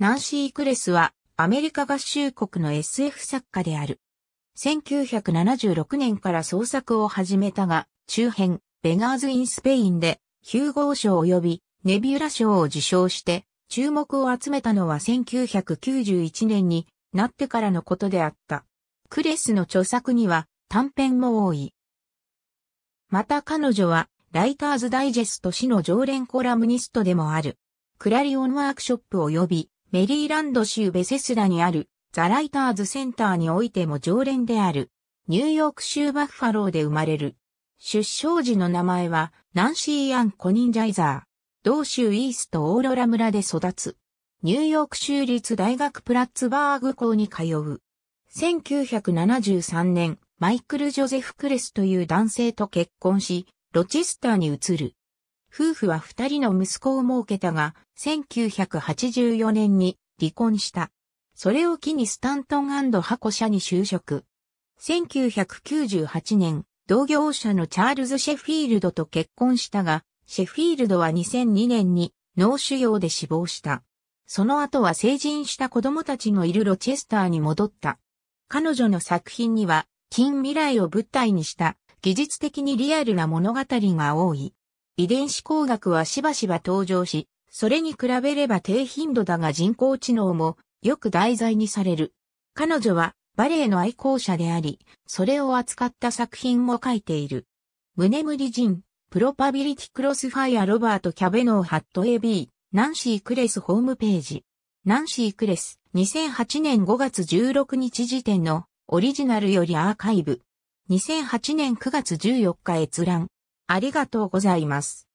ナンシー・クレスはアメリカ合衆国の SF 作家である。1976年から創作を始めたが、中編、ベガーズ・イン・スペインで、ヒューゴー賞及びネビュラ賞を受賞して、注目を集めたのは1991年になってからのことであった。クレスの著作には短編も多い。また彼女は、ライターズダイジェスト誌の常連コラムニストでもある。クラリオンワークショップ及びメリーランド州ベセスラにあるザ・ライターズセンターにおいても常連である、ニューヨーク州バッファローで生まれる。出生時の名前は、ナンシー・アン・コニンジャイザー。同州イースト・オーロラ村で育つ。ニューヨーク州立大学プラッツバーグ校に通う。1973年、マイクル・ジョゼフ・クレスという男性と結婚し、ロチェスターに移る。夫婦は二人の息子を設けたが、1984年に離婚した。それを機にスタントンハコ社に就職。1998年、同業者のチャールズ・シェフィールドと結婚したが、シェフィールドは2002年に脳腫瘍で死亡した。その後は成人した子供たちのいるロチェスターに戻った。彼女の作品には、近未来を舞台にした技術的にリアルな物語が多い。遺伝子工学はしばしば登場し、それに比べれば低頻度だが人工知能もよく題材にされる。彼女はバレエの愛好者であり、それを扱った作品も書いている。胸無理人、プロパビリティクロスファイアロバート・キャベノー・ハット AB、ナンシー・クレスホームページ。ナンシー・クレス、2008年5月16日時点のオリジナルよりアーカイブ。2008年9月14日閲覧。ありがとうございます。